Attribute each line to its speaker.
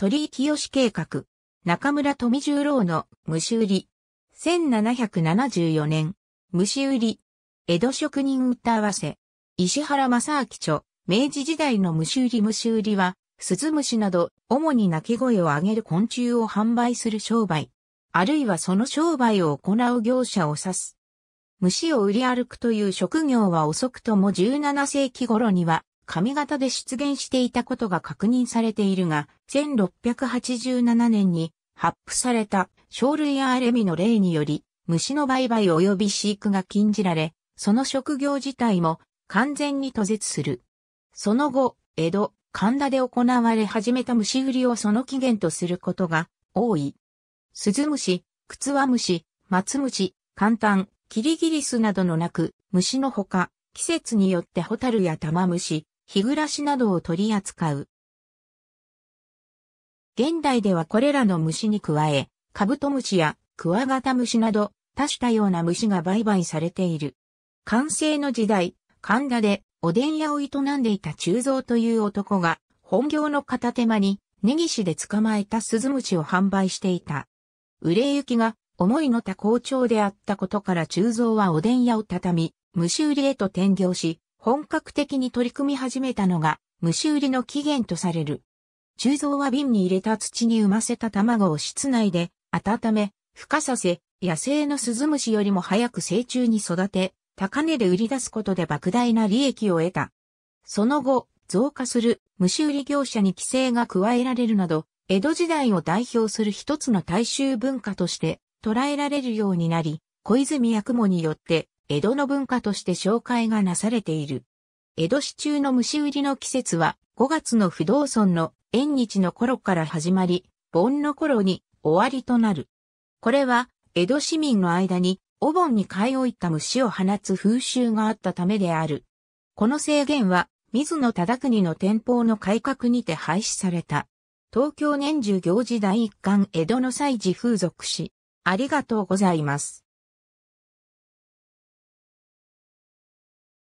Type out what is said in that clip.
Speaker 1: 鳥居清計画、中村富十郎の虫売り。1774年、虫売り。江戸職人歌合わせ。石原正明著、明治時代の虫売り虫売りは、鈴虫など、主に鳴き声を上げる昆虫を販売する商売。あるいはその商売を行う業者を指す。虫を売り歩くという職業は遅くとも17世紀頃には髪型で出現していたことが確認されているが、1687年に発布された生類やーレミの例により、虫の売買及び飼育が禁じられ、その職業自体も完全に途絶する。その後、江戸、神田で行われ始めた虫売りをその起源とすることが多い。鈴虫、クツワムシ、松虫、簡単、キリギリスなどのなく、虫のほか、季節によってホタルやタマムシ、日暮らしなどを取り扱う。現代ではこれらの虫に加え、カブトムシやクワガタムシなど多種多様な虫が売買されている。完成の時代、神田でおでん屋を営んでいた中蔵という男が本業の片手間に根岸で捕まえた鈴虫を販売していた。売れ行きが思いのた好調であったことから中蔵はおでん屋を畳み、虫売りへと転業し、本格的に取り組み始めたのが、虫売りの起源とされる。鋳造は瓶に入れた土に産ませた卵を室内で温め、孵化させ、野生のスズムシよりも早く成虫に育て、高値で売り出すことで莫大な利益を得た。その後、増加する虫売り業者に規制が加えられるなど、江戸時代を代表する一つの大衆文化として捉えられるようになり、小泉八雲によって江戸の文化として紹介がなされている。江戸市中の虫売りの季節は5月の不動尊の縁日の頃から始まり、盆の頃に終わりとなる。これは江戸市民の間にお盆に買い置いた虫を放つ風習があったためである。この制限は水野忠国の天保の改革にて廃止された。東京年中行事第一巻江戸の祭事風俗史。ありがとうございます。